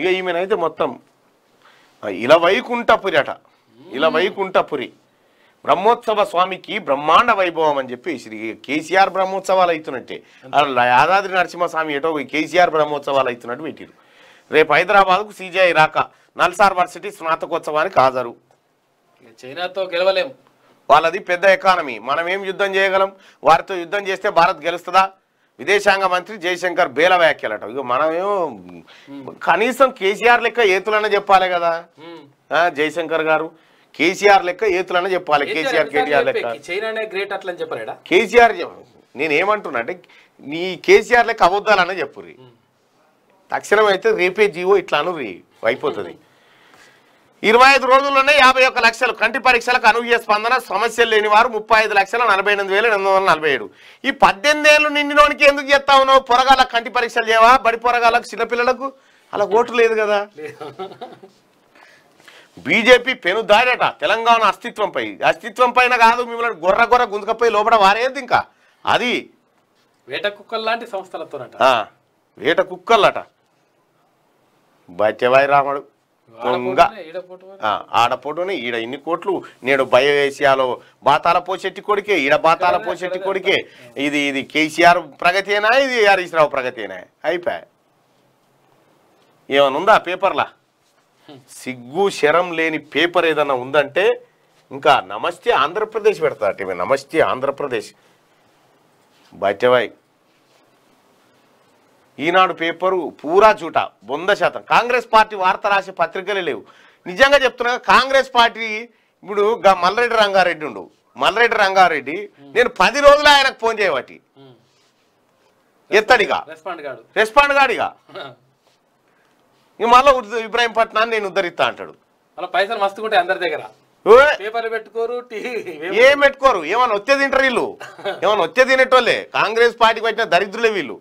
ఇక ఈమెనైతే మొత్తం ఇలా వైకుంఠపురి అట ఇలా వైకుంఠపురి బ్రహ్మోత్సవ స్వామికి బ్రహ్మాండ వైభవం అని చెప్పి శ్రీ కేసీఆర్ బ్రహ్మోత్సవాలు అవుతున్నట్టే యాదాద్రి నరసింహస్వామి ఏటో కేసీఆర్ బ్రహ్మోత్సవాలు అవుతున్నట్టు పెట్టారు రేపు హైదరాబాద్కు సిజిఐ రాక నల్సార్ వర్సిటీ స్నాతకోత్సవానికి హాజరు చైనాతో గెలవలేం వాళ్ళది పెద్ద ఎకానమీ మనం ఏం యుద్ధం చేయగలం వారితో యుద్ధం చేస్తే భారత్ గెలుస్తుందా విదేశాంగ మంత్రి జయశంకర్ బేల వ్యాఖ్యలట ఇక మనమేమో కనీసం కేసీఆర్ లెక్క ఏతులన్న చెప్పాలి కదా hmm. జయశంకర్ గారు కేసీఆర్ లెక్క ఏతులన్న చెప్పాలి కేసీఆర్ కేటీఆర్ లెక్క కేసీఆర్ నేను ఏమంటున్నా అంటే నీ కేసీఆర్ లెక్క చెప్పు చెప్పుర్రి hmm. తక్షణం అయితే రేపే జీవో ఇట్లా రీ అయిపోతుంది hmm. ఇరవై ఐదు రోజుల్లోనే యాభై ఒక్క లక్షలు కంటి పరీక్షలకు అనూహ్య స్పందన సమస్యలు లేని వారు ముప్పై ఐదు లక్షల నలభై ఎనిమిది వేల ఎనిమిది వందల నలభై ఏడు ఈ పద్దెనిమిది ఏళ్ళు నిండినోనికి ఎందుకు చేస్తా ఉన్నావు పొరగాల కంటి పరీక్షలు చేయవా బడి పొరగాలకు చిన్నపిల్లలకు అలా ఓటు లేదు కదా బీజేపీ పెనుదారట తెలంగాణ అస్తిత్వంపై అస్తిత్వం పైన కాదు మిమ్మల్ని గొర్ర గొర్ర గుంతకపోయి లోపల వారేది ఇంకా అది వేట కుక్కలు లాంటి సంస్థలతో వేట కుక్కలట బచ్చవాయి రాముడు దొంగ ఆడపోటునే ఈడ ఇన్ని కోట్లు నేడు వేసియాలో బాతాల పోషెట్టి కొడికే ఈడ బాతాల పోషెట్టి కొడికే ఇది ఇది కేసీఆర్ ప్రగతినా ఇది హరీష్ రావు ప్రగతేనా అయిపోయా ఏమైనా ఉందా పేపర్లా సిగ్గు శరం లేని పేపర్ ఏదైనా ఉందంటే ఇంకా నమస్తే ఆంధ్రప్రదేశ్ పెడతా నమస్తే ఆంధ్రప్రదేశ్ బాట్యవాయి ఈనాడు పేపరు పూరా చూట వంద శాతం కాంగ్రెస్ పార్టీ వార్త రాసే పత్రికలే లేవు నిజంగా చెప్తున్నా కాంగ్రెస్ పార్టీ ఇప్పుడు మల్లరెడ్డి రంగారెడ్డి ఉండు మల్లరెడ్డి రంగారెడ్డి నేను పది రోజులు ఆయనకు ఫోన్ చేయబట్టి hmm. ఎత్తడిగా రెస్పాండ్ గాడిగా మళ్ళీ ఇబ్రాహీం పట్నాన్ని నేను ఉద్ధరిస్తా అంటాడు పైసలు మస్తు అందరి దగ్గర ఏం పెట్టుకోరు ఏమైనా వచ్చే తింటారు వీళ్ళు ఏమైనా వచ్చేది తినేటోళ్ళే కాంగ్రెస్ పార్టీకి వచ్చిన దరిద్రులే వీళ్ళు